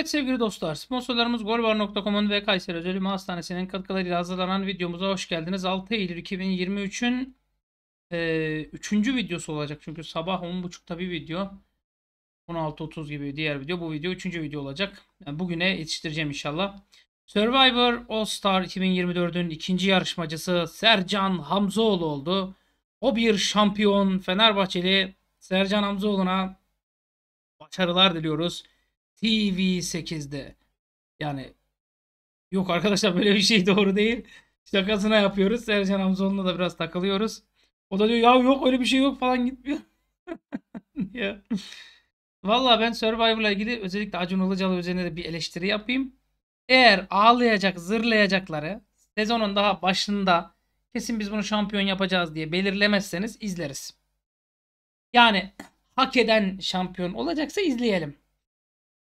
Evet sevgili dostlar sponsorlarımız golvar.com'un ve Kayseri Özel Ümü Hastanesi'nin katkılarıyla hazırlanan videomuza hoş geldiniz. 6 Eylül 2023'ün e, üçüncü videosu olacak çünkü sabah 10.30'da bir video 16.30 gibi diğer video bu video üçüncü video olacak. Yani bugüne yetiştireceğim inşallah. Survivor All Star 2024'ün ikinci yarışmacısı Sercan Hamzoğlu oldu. O bir şampiyon Fenerbahçeli Sercan Hamzoğlu'na başarılar diliyoruz. TV8'de. Yani yok arkadaşlar böyle bir şey doğru değil. Şakasına yapıyoruz. Sercan Hamzoğlu'na da biraz takılıyoruz. O da diyor ya yok öyle bir şey yok falan gitmiyor. ya. Valla ben Survivor'la ilgili özellikle Acun Ilıcalı üzerine de bir eleştiri yapayım. Eğer ağlayacak, zırlayacakları sezonun daha başında kesin biz bunu şampiyon yapacağız diye belirlemezseniz izleriz. Yani hak eden şampiyon olacaksa izleyelim.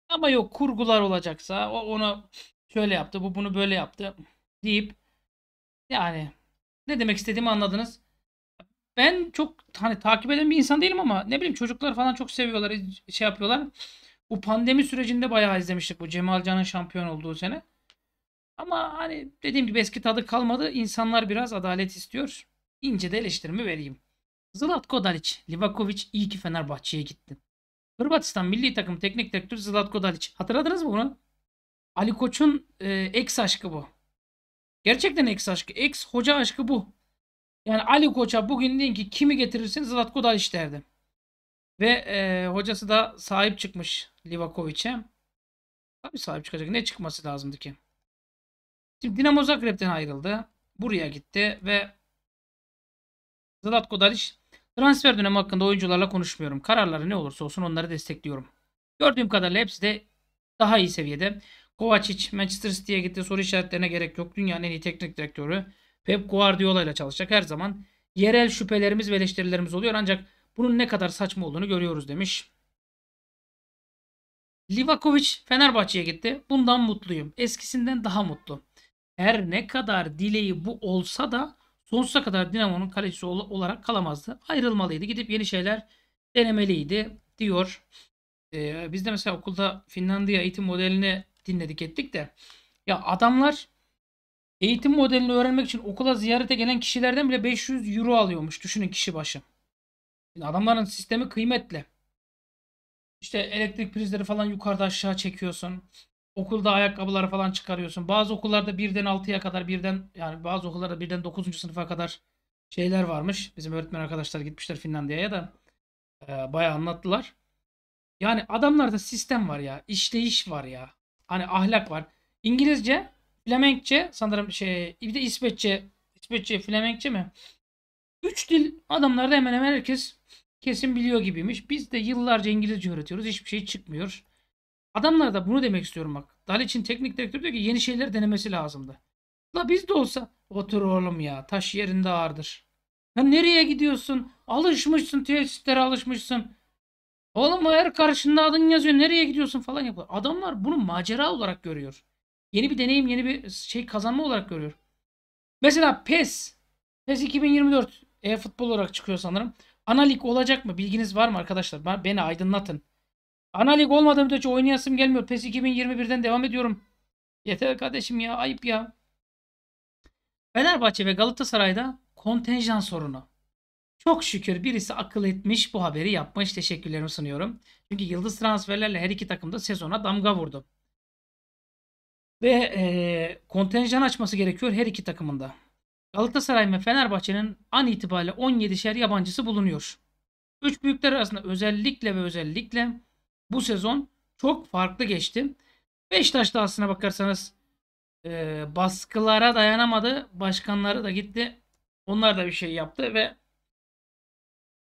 Ama yok kurgular olacaksa o onu şöyle yaptı bu bunu böyle yaptı deyip yani ne demek istediğimi anladınız. Ben çok hani takip eden bir insan değilim ama ne bileyim çocuklar falan çok seviyorlar şey yapıyorlar. Bu pandemi sürecinde bayağı izlemiştik bu Cemal Can'ın şampiyon olduğu sene. Ama hani dediğim gibi eski tadı kalmadı. İnsanlar biraz adalet istiyor. İnce de eleştirimi vereyim. Zlatko Dalic, Livakovic iyi ki Fenerbahçe'ye gittin. Hırvatistan milli takım teknik direktörü Zlatko Dalic. Hatırladınız mı bunu? Ali Koç'un e, ex aşkı bu. Gerçekten ex aşkı. Ex hoca aşkı bu. Yani Ali Koç'a bugün deyin ki kimi getirirsin Zlatko Dalic derdi. Ve e, hocası da sahip çıkmış Livakovic'e. Tabii sahip çıkacak. Ne çıkması lazımdı ki? Şimdi Dinamo Zagreb'den ayrıldı. Buraya gitti ve Zlatko Dalic Transfer dönemi hakkında oyuncularla konuşmuyorum. Kararları ne olursa olsun onları destekliyorum. Gördüğüm kadarıyla hepsi de daha iyi seviyede. Kovacic Manchester City'ye gitti. Soru işaretlerine gerek yok. Dünyanın en iyi teknik direktörü Pep Guardiola ile çalışacak. Her zaman yerel şüphelerimiz ve eleştirilerimiz oluyor. Ancak bunun ne kadar saçma olduğunu görüyoruz demiş. Livakovic Fenerbahçe'ye gitti. Bundan mutluyum. Eskisinden daha mutlu. Her ne kadar dileği bu olsa da sonsuza kadar Dinamo'nun kalecisi olarak kalamazdı. Ayrılmalıydı. Gidip yeni şeyler denemeliydi diyor. Ee, biz de mesela okulda Finlandiya eğitim modelini dinledik ettik de ya adamlar eğitim modelini öğrenmek için okula ziyarete gelen kişilerden bile 500 euro alıyormuş. Düşünün kişi başı. Şimdi adamların sistemi kıymetli. İşte elektrik prizleri falan yukarıda aşağı çekiyorsun okulda ayakkabılar falan çıkarıyorsun. Bazı okullarda birden 6'ya kadar birden yani bazı okullarda birden 9. sınıfa kadar şeyler varmış. Bizim öğretmen arkadaşlar gitmişler Finlandiya'ya da e, bayağı anlattılar. Yani adamlarda sistem var ya, işleyiş var ya. Hani ahlak var. İngilizce, Flemenkçe sanırım şey bir de İsveççe, İsveççe, Flemenkçe mi? Üç dil adamlarda hemen hemen herkes kesin biliyor gibiymiş. Biz de yıllarca İngilizce öğretiyoruz. Hiçbir şey çıkmıyor. Adamlar da bunu demek istiyorum bak. Dalic'in teknik direktörü diyor ki yeni şeyler denemesi lazımdı. La biz de olsa otur oğlum ya taş yerinde ağırdır. Ya nereye gidiyorsun? Alışmışsın tesislere alışmışsın. Oğlum her karşında adın yazıyor nereye gidiyorsun falan yapıyor. Adamlar bunu macera olarak görüyor. Yeni bir deneyim yeni bir şey kazanma olarak görüyor. Mesela PES. PES 2024 e-futbol olarak çıkıyor sanırım. Analik olacak mı? Bilginiz var mı arkadaşlar? beni aydınlatın. Analik lig olmadığı müddetçe oynayasım gelmiyor. PES 2021'den devam ediyorum. Yeter kardeşim ya ayıp ya. Fenerbahçe ve Galatasaray'da kontenjan sorunu. Çok şükür birisi akıl etmiş bu haberi yapmış. Teşekkürlerimi sunuyorum. Çünkü yıldız transferlerle her iki takım da sezona damga vurdu. Ve e, kontenjan açması gerekiyor her iki takımında. Galatasaray ve Fenerbahçe'nin an itibariyle 17'şer yabancısı bulunuyor. Üç büyükler arasında özellikle ve özellikle bu sezon çok farklı geçti. Beşiktaş da aslına bakarsanız e, baskılara dayanamadı. Başkanları da gitti. Onlar da bir şey yaptı ve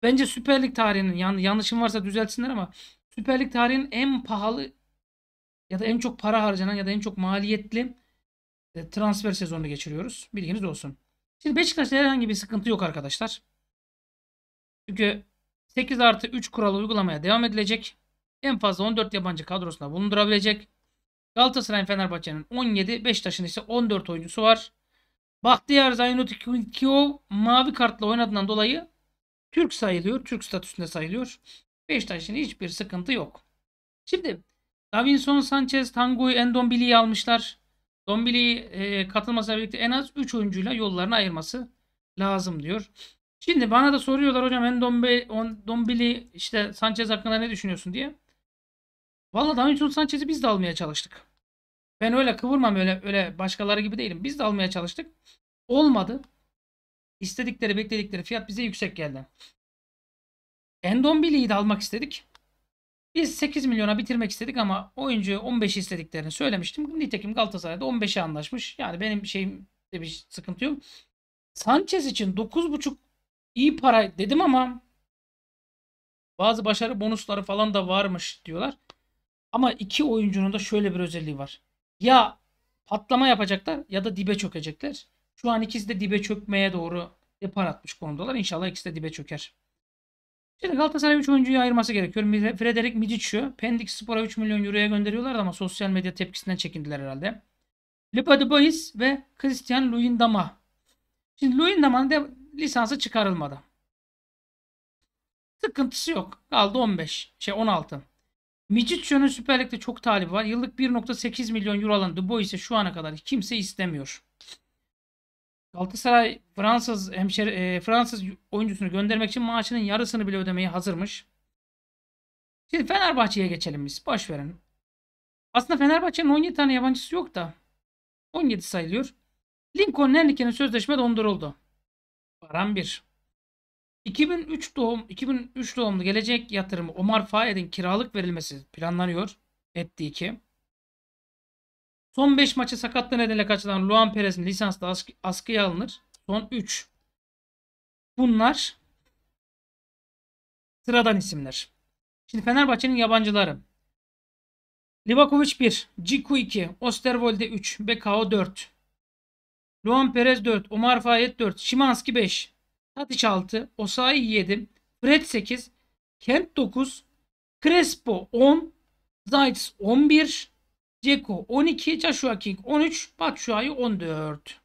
bence Süper Lig tarihinin yan, yanlışım varsa düzeltsinler ama Süper Lig tarihinin en pahalı ya da en çok para harcanan ya da en çok maliyetli e, transfer sezonunu geçiriyoruz. Bilginiz olsun. Şimdi Beşiktaş'ta herhangi bir sıkıntı yok arkadaşlar. Çünkü 8 artı 3 kuralı uygulamaya devam edilecek. En fazla 14 yabancı kadrosuna bulundurabilecek. Galatasaray Fenerbahçe'nin 17, Beşiktaş'ın ise 14 oyuncusu var. Bahtiyar Zaynutikio mavi kartla oynadığından dolayı Türk sayılıyor. Türk statüsünde sayılıyor. Beşiktaş'ın hiçbir sıkıntı yok. Şimdi Davinson Sanchez, Tanguy, Endombili'yi almışlar. Dombili e, katılmasıyla birlikte en az 3 oyuncuyla yollarını ayırması lazım diyor. Şimdi bana da soruyorlar hocam Endombili işte Sanchez hakkında ne düşünüyorsun diye. Valla Davinson Sanchez'i biz de almaya çalıştık. Ben öyle kıvırmam öyle öyle başkaları gibi değilim. Biz de almaya çalıştık. Olmadı. İstedikleri bekledikleri fiyat bize yüksek geldi. Endombili'yi de almak istedik. Biz 8 milyona bitirmek istedik ama oyuncu 15 istediklerini söylemiştim. Nitekim Galatasaray'da 15'e anlaşmış. Yani benim şeyimde bir sıkıntı yok. Sanchez için 9,5 iyi para dedim ama bazı başarı bonusları falan da varmış diyorlar. Ama iki oyuncunun da şöyle bir özelliği var. Ya patlama yapacaklar ya da dibe çökecekler. Şu an ikisi de dibe çökmeye doğru depar atmış konumdalar. İnşallah ikisi de dibe çöker. Şimdi Galatasaray 3 oyuncuyu ayırması gerekiyor. Frederik Midiccio, Pendik Spor'a 3 milyon euroya gönderiyorlardı ama sosyal medya tepkisinden çekindiler herhalde. Lipa Dubois ve Christian Luyendama. Şimdi Luyendama'nın de lisansı çıkarılmadı. Sıkıntısı yok. Kaldı 15. Şey 16. Micicio'nun Süper Lig'de çok talibi var. Yıllık 1.8 milyon euro Bu ise şu ana kadar kimse istemiyor. Galatasaray Fransız hemşeri, e, Fransız oyuncusunu göndermek için maaşının yarısını bile ödemeye hazırmış. Şimdi Fenerbahçe'ye geçelim biz. Boş verin. Aslında Fenerbahçe'nin 17 tane yabancısı yok da 17 sayılıyor. Lincoln Henrique'nin sözleşme donduruldu. Param 1. 2003 doğum 2003 doğumlu gelecek yatırımı Omar Fayed'in kiralık verilmesi planlanıyor. Etti ki. Son 5 maçı sakatlığı nedeniyle kaçılan Luan Perez'in lisansla ask askıya alınır. Son 3. Bunlar sıradan isimler. Şimdi Fenerbahçe'nin yabancıları. Livakovic 1, Ciku 2, Osterwolde 3, Bekao 4, Luan Perez 4, Omar Fayet 4, Şimanski 5, Tadiç 6, Osayi 7, Fred 8, Kent 9, Crespo 10, Zayt's 11, Ceko 12, Joshua King 13, Batshuayi 14.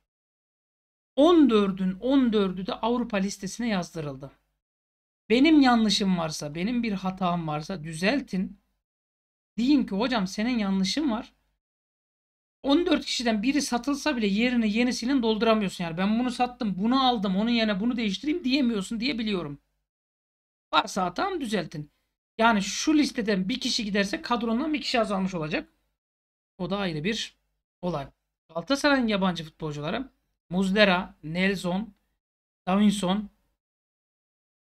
14'ün 14'ü de Avrupa listesine yazdırıldı. Benim yanlışım varsa, benim bir hatam varsa düzeltin. Deyin ki hocam senin yanlışın var. 14 kişiden biri satılsa bile yerini yenisinin dolduramıyorsun yani. Ben bunu sattım, bunu aldım, onun yerine bunu değiştireyim diyemiyorsun diye biliyorum. Varsa hatam düzeltin. Yani şu listeden bir kişi giderse kadrondan bir kişi azalmış olacak. O da ayrı bir olay. Galatasaray'ın yabancı futbolcuları Muzdera, Nelson, Davinson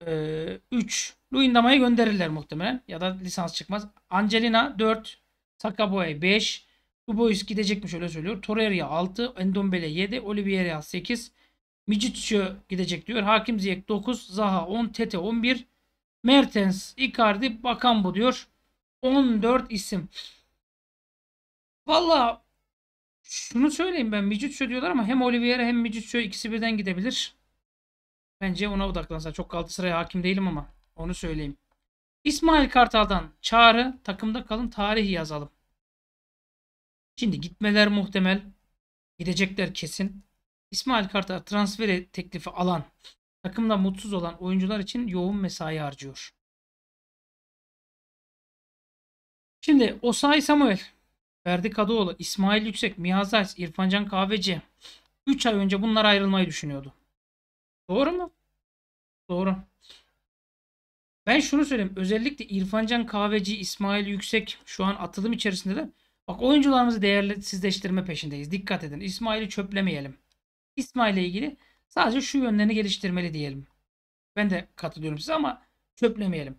3. E, üç. Luindama'yı gönderirler muhtemelen. Ya da lisans çıkmaz. Angelina 4. Sakaboy 5. Dubois gidecekmiş öyle söylüyor. Torreira 6, Endombele 7, Oliveira 8, Mijiccio gidecek diyor. Hakim Ziyek 9, Zaha 10, Tete 11, Mertens, Icardi, Bakambu diyor. 14 isim. Valla şunu söyleyeyim ben Mijiccio diyorlar ama hem Oliveira hem Mijiccio ikisi birden gidebilir. Bence ona odaklansa. Çok altı Galatasaray'a hakim değilim ama onu söyleyeyim. İsmail Kartal'dan çağrı takımda kalın tarihi yazalım. Şimdi gitmeler muhtemel. Gidecekler kesin. İsmail Kartal transfer teklifi alan, takımda mutsuz olan oyuncular için yoğun mesai harcıyor. Şimdi Osayi Samuel, Ferdi Kadıoğlu, İsmail Yüksek, Mihaz İrfancan Kahveci 3 ay önce bunlar ayrılmayı düşünüyordu. Doğru mu? Doğru. Ben şunu söyleyeyim. Özellikle İrfancan Kahveci, İsmail Yüksek şu an atılım içerisindeler. Bak oyuncularımızı değersizleştirme peşindeyiz. Dikkat edin. İsmail'i çöplemeyelim. İsmail'le ilgili sadece şu yönlerini geliştirmeli diyelim. Ben de katılıyorum size ama çöplemeyelim.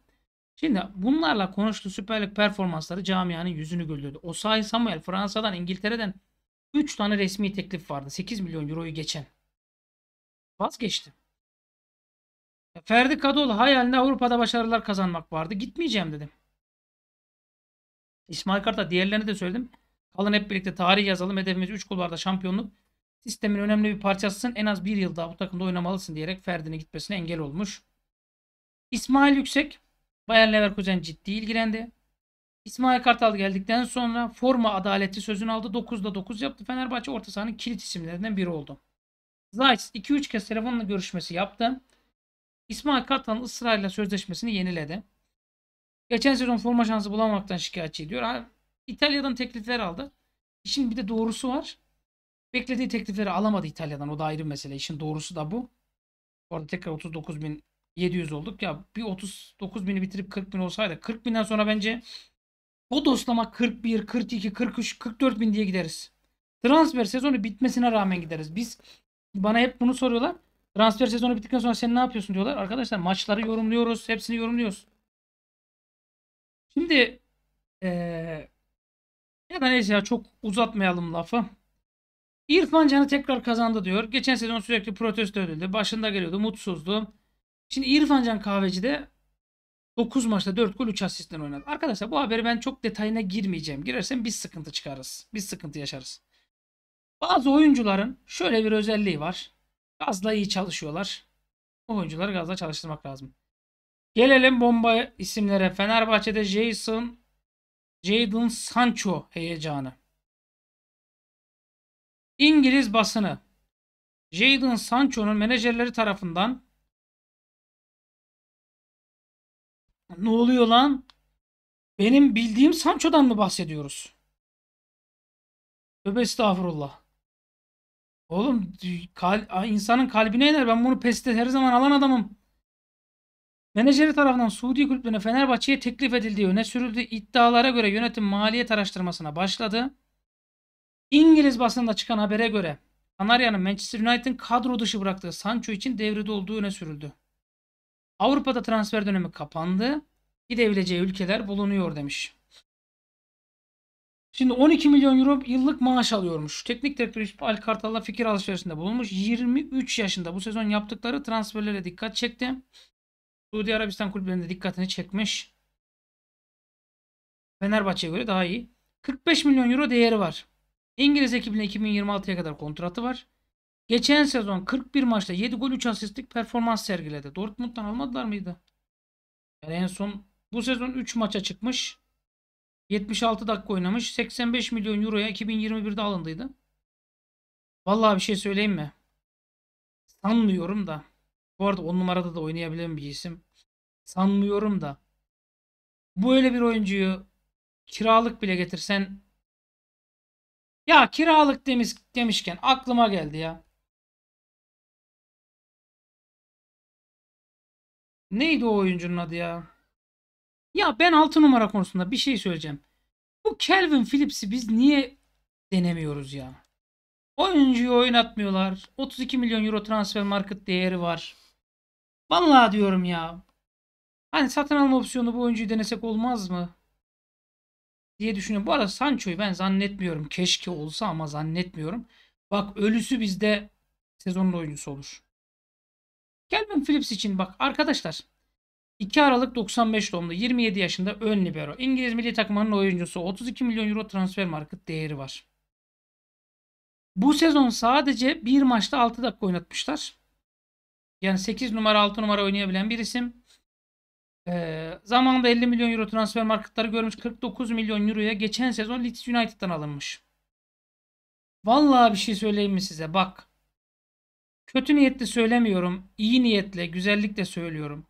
Şimdi bunlarla konuştu süperlik performansları camianın yüzünü güldürdü. Osayi Samuel Fransa'dan İngiltere'den 3 tane resmi teklif vardı. 8 milyon euroyu geçen. Vazgeçti. Ferdi Kadıoğlu hayalinde Avrupa'da başarılar kazanmak vardı. Gitmeyeceğim dedim. İsmail Kartal diğerlerini de söyledim. Kalın hep birlikte tarih yazalım. Hedefimiz 3 kulvarda şampiyonluk. Sistemin önemli bir parçasısın. En az bir yıl daha bu takımda oynamalısın diyerek Ferdi'ne gitmesine engel olmuş. İsmail Yüksek Bayer Leverkusen ciddi ilgilendi. İsmail Kartal geldikten sonra forma adaleti sözünü aldı. 9'da 9 yaptı. Fenerbahçe orta sahanın kilit isimlerinden biri oldu. Zayt 2-3 kez telefonla görüşmesi yaptı. İsmail Kartal'ın ısrarla sözleşmesini yeniledi. Geçen sezon forma şansı bulamaktan şikayetçi ediyor. İtalya'dan teklifler aldı. İşin bir de doğrusu var. Beklediği teklifleri alamadı İtalya'dan. O da ayrı mesele. İşin doğrusu da bu. Orada tekrar 39.700 olduk. Ya bir 39.000'i bitirip 40.000 olsaydı. 40.000'den sonra bence o dostlama 41, 42, 43, 44.000 diye gideriz. Transfer sezonu bitmesine rağmen gideriz. Biz bana hep bunu soruyorlar. Transfer sezonu bittikten sonra sen ne yapıyorsun diyorlar. Arkadaşlar maçları yorumluyoruz. Hepsini yorumluyoruz. Şimdi ee, ya da neyse ya çok uzatmayalım lafı. İrfan Can'ı tekrar kazandı diyor. Geçen sezon sürekli protesto edildi. Başında geliyordu. Mutsuzdu. Şimdi İrfan Can Kahveci'de 9 maçta 4 gol 3 asistten oynadı. Arkadaşlar bu haberi ben çok detayına girmeyeceğim. Girersem biz sıkıntı çıkarız. Biz sıkıntı yaşarız. Bazı oyuncuların şöyle bir özelliği var. Gazla iyi çalışıyorlar. O oyuncuları gazla çalıştırmak lazım. Gelelim bomba isimlere. Fenerbahçe'de Jason Jadon Sancho heyecanı. İngiliz basını Jadon Sancho'nun menajerleri tarafından ne oluyor lan? Benim bildiğim Sancho'dan mı bahsediyoruz? Tövbe estağfurullah. Oğlum kal insanın kalbine iner. Ben bunu peste her zaman alan adamım. Menajeri tarafından Suudi kulüplerine Fenerbahçe'ye teklif edildiği öne sürüldü. İddialara göre yönetim maliyet araştırmasına başladı. İngiliz basında çıkan habere göre Kanarya'nın Manchester United'ın kadro dışı bıraktığı Sancho için devrede olduğu öne sürüldü. Avrupa'da transfer dönemi kapandı. Gidebileceği ülkeler bulunuyor demiş. Şimdi 12 milyon euro yıllık maaş alıyormuş. Teknik direktör Al Kartal'la fikir alışverişinde bulunmuş. 23 yaşında bu sezon yaptıkları transferlere dikkat çekti. Suudi Arabistan kulüplerinde dikkatini çekmiş. Fenerbahçe'ye göre daha iyi. 45 milyon euro değeri var. İngiliz ekibine 2026'ya kadar kontratı var. Geçen sezon 41 maçta 7 gol 3 asistlik performans sergiledi. Dortmund'dan almadılar mıydı? Yani en son bu sezon 3 maça çıkmış. 76 dakika oynamış. 85 milyon euroya 2021'de alındıydı. Vallahi bir şey söyleyeyim mi? Sanmıyorum da. Bu arada 10 numarada da oynayabilen bir isim. Sanmıyorum da. Bu öyle bir oyuncuyu kiralık bile getirsen ya kiralık demiş, demişken aklıma geldi ya. Neydi o oyuncunun adı ya? Ya ben 6 numara konusunda bir şey söyleyeceğim. Bu Kelvin Phillips'i biz niye denemiyoruz ya? Oyuncuyu oynatmıyorlar. 32 milyon euro transfer market değeri var. Vallahi diyorum ya. Hani satın alma opsiyonu bu oyuncuyu denesek olmaz mı? Diye düşünüyorum. Bu arada Sancho'yu ben zannetmiyorum. Keşke olsa ama zannetmiyorum. Bak ölüsü bizde sezonun oyuncusu olur. Calvin Phillips için bak arkadaşlar 2 Aralık 95 doğumlu 27 yaşında ön libero. İngiliz milli takımının oyuncusu 32 milyon euro transfer market değeri var. Bu sezon sadece bir maçta 6 dakika oynatmışlar. Yani 8 numara 6 numara oynayabilen bir isim. Ee, zamanında 50 milyon euro transfer marketleri görmüş 49 milyon euroya geçen sezon Leeds United'dan alınmış. Vallahi bir şey söyleyeyim mi size bak. Kötü niyetle söylemiyorum. iyi niyetle, güzellikle söylüyorum.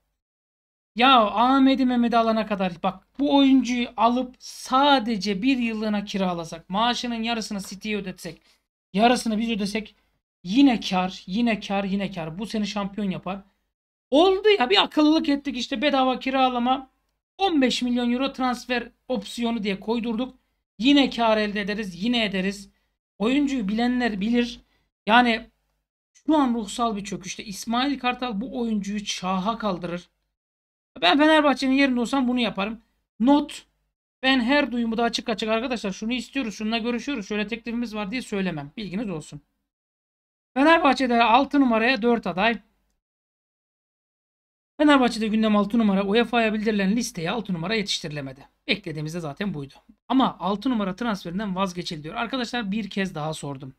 Ya Ahmet'i Mehmet'i alana kadar bak bu oyuncuyu alıp sadece bir yıllığına kiralasak maaşının yarısını City'ye ödetsek yarısını biz ödesek Yine kar, yine kar, yine kar. Bu seni şampiyon yapar. Oldu ya bir akıllılık ettik işte bedava kiralama 15 milyon euro transfer opsiyonu diye koydurduk. Yine kar elde ederiz, yine ederiz. Oyuncuyu bilenler bilir. Yani şu an ruhsal bir çöküşte. İsmail Kartal bu oyuncuyu çaha kaldırır. Ben Fenerbahçe'nin yerinde olsam bunu yaparım. Not. Ben her duyumu da açık açık arkadaşlar şunu istiyoruz, şununla görüşüyoruz, şöyle teklifimiz var diye söylemem. Bilginiz olsun. Fenerbahçe'de 6 numaraya 4 aday. Fenerbahçe'de gündem 6 numara UEFA'ya bildirilen listeye 6 numara yetiştirilemedi. Beklediğimizde zaten buydu. Ama 6 numara transferinden vazgeçildi diyor. Arkadaşlar bir kez daha sordum.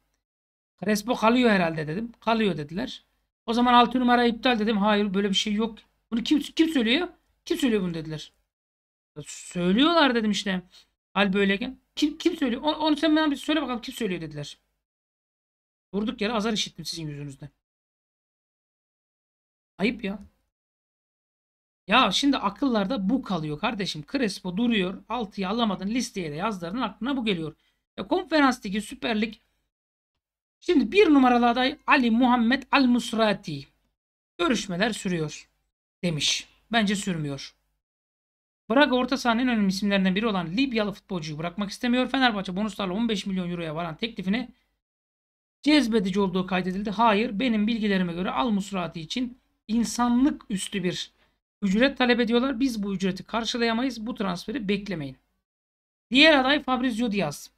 Crespo kalıyor herhalde dedim. Kalıyor dediler. O zaman 6 numara iptal dedim. Hayır böyle bir şey yok. Bunu kim, kim söylüyor? Kim söylüyor bunu dediler. Söylüyorlar dedim işte. Hal böyleyken. Kim, kim söylüyor? Onu, onu sen bana bir söyle bakalım kim söylüyor dediler. Durduk yere azar işittim sizin yüzünüzde. Ayıp ya. Ya şimdi akıllarda bu kalıyor kardeşim. Crespo duruyor. 6'yı alamadın listeye de yazdığının aklına bu geliyor. Ya konferanstaki Süper Şimdi bir numaralı aday Ali Muhammed Al Musrati. Görüşmeler sürüyor demiş. Bence sürmüyor. Braga orta sahanın önemli isimlerinden biri olan Libyalı futbolcuyu bırakmak istemiyor. Fenerbahçe bonuslarla 15 milyon euroya varan teklifini cezbedici olduğu kaydedildi. Hayır benim bilgilerime göre al musrati için insanlık üstü bir ücret talep ediyorlar. Biz bu ücreti karşılayamayız. Bu transferi beklemeyin. Diğer aday Fabrizio Diaz.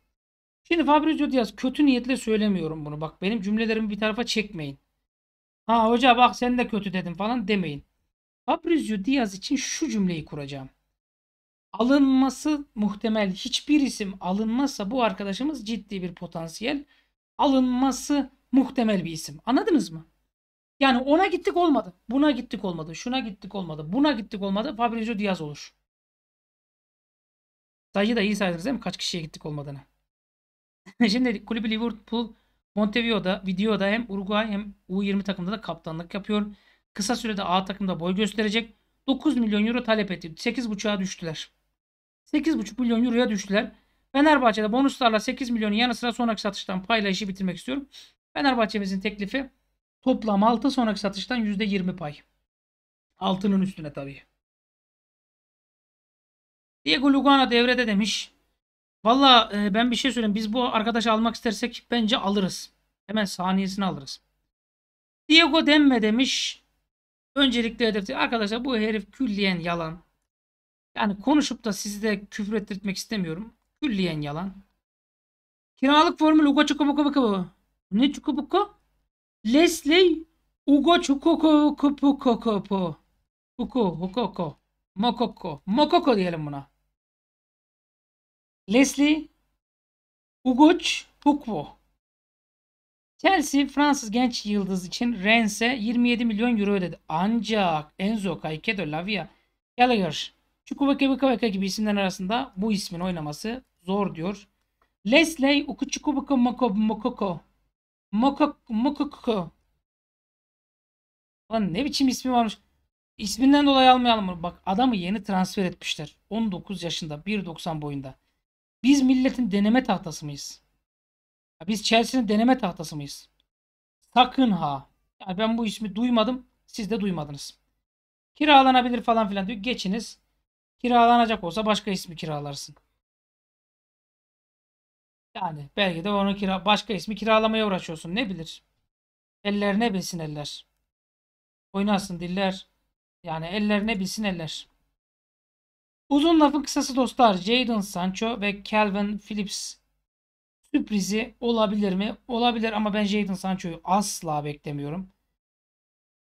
Şimdi Fabrizio Diaz kötü niyetle söylemiyorum bunu. Bak benim cümlelerimi bir tarafa çekmeyin. Ha hoca bak sen de kötü dedim falan demeyin. Fabrizio Diaz için şu cümleyi kuracağım. Alınması muhtemel hiçbir isim alınmazsa bu arkadaşımız ciddi bir potansiyel alınması muhtemel bir isim. Anladınız mı? Yani ona gittik olmadı. Buna gittik olmadı. Şuna gittik olmadı. Buna gittik olmadı. Fabrizio Diaz olur. Sayı da iyi saydınız değil mi? Kaç kişiye gittik olmadığını. Şimdi kulübü Liverpool Montevideo'da videoda hem Uruguay hem U20 takımda da kaptanlık yapıyor. Kısa sürede A takımda boy gösterecek. 9 milyon euro talep etti. 8.5'a düştüler. 8.5 milyon euroya düştüler. Fenerbahçe'de bonuslarla 8 milyonun yanı sıra sonraki satıştan payla bitirmek istiyorum. Fenerbahçe'mizin teklifi toplam 6 sonraki satıştan %20 pay. Altının üstüne tabii. Diego Lugano devrede demiş. Valla e, ben bir şey söyleyeyim. Biz bu arkadaşı almak istersek bence alırız. Hemen saniyesini alırız. Diego Demme demiş. Öncelikle hedefti. Arkadaşlar bu herif külliyen yalan. Yani konuşup da sizi de küfür ettirtmek istemiyorum. Külliyen yalan. Kiralık formül Ugo Çukubukubuku. Ne Çukubuku? Leslie Ugo Çukubukubukubuku. Uku, Hukoko. Mokoko. Mokoko diyelim buna. Leslie Ugoç Hukvo. Chelsea Fransız genç yıldız için Rennes'e 27 milyon euro ödedi. Ancak Enzo, Caicedo, Lavia, Gallagher, Çukuveke Bıkaveke gibi isimler arasında bu ismin oynaması Zor diyor. Leslie Ukuchukubuku Moko Mokoko. Mokoko. Lan ne biçim ismi varmış. İsminden dolayı almayalım mı? Bak adamı yeni transfer etmişler. 19 yaşında 1.90 boyunda. Biz milletin deneme tahtası mıyız? biz Chelsea'nin deneme tahtası mıyız? Sakın ha. Yani ben bu ismi duymadım. Siz de duymadınız. Kiralanabilir falan filan diyor. Geçiniz. Kiralanacak olsa başka ismi kiralarsın. Yani belki de onu kira başka ismi kiralamaya uğraşıyorsun. Ne bilir? Eller ne bilsin eller. Oynasın diller. Yani eller ne bilsin eller. Uzun lafın kısası dostlar. Jadon Sancho ve Calvin Phillips sürprizi olabilir mi? Olabilir ama ben Jadon Sancho'yu asla beklemiyorum.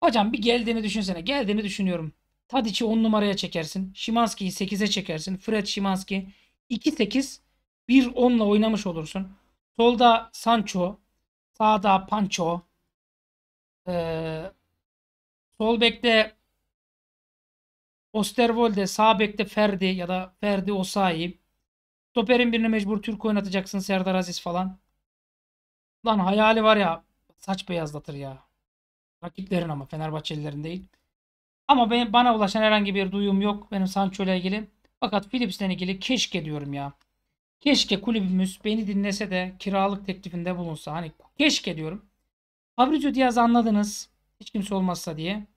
Hocam bir geldiğini düşünsene. Geldiğini düşünüyorum. Tadic'i 10 numaraya çekersin. Şimanski'yi 8'e çekersin. Fred Şimanski 2-8 bir onla oynamış olursun. Solda Sancho, sağda Pancho. Ee, sol bekte Osterwolde, sağ bekte Ferdi ya da Ferdi Osayi. Stoperin birini mecbur Türk oynatacaksın Serdar Aziz falan. Lan hayali var ya saç beyazlatır ya. Rakiplerin ama Fenerbahçelilerin değil. Ama ben, bana ulaşan herhangi bir duyum yok benim Sancho ile ilgili. Fakat Philips'le ilgili keşke diyorum ya. Keşke kulübümüz beni dinlese de kiralık teklifinde bulunsa. Hani keşke diyorum. Fabrizio Diaz anladınız. Hiç kimse olmazsa diye.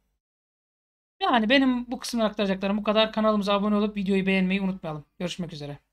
Yani benim bu kısımda aktaracaklarım bu kadar. Kanalımıza abone olup videoyu beğenmeyi unutmayalım. Görüşmek üzere.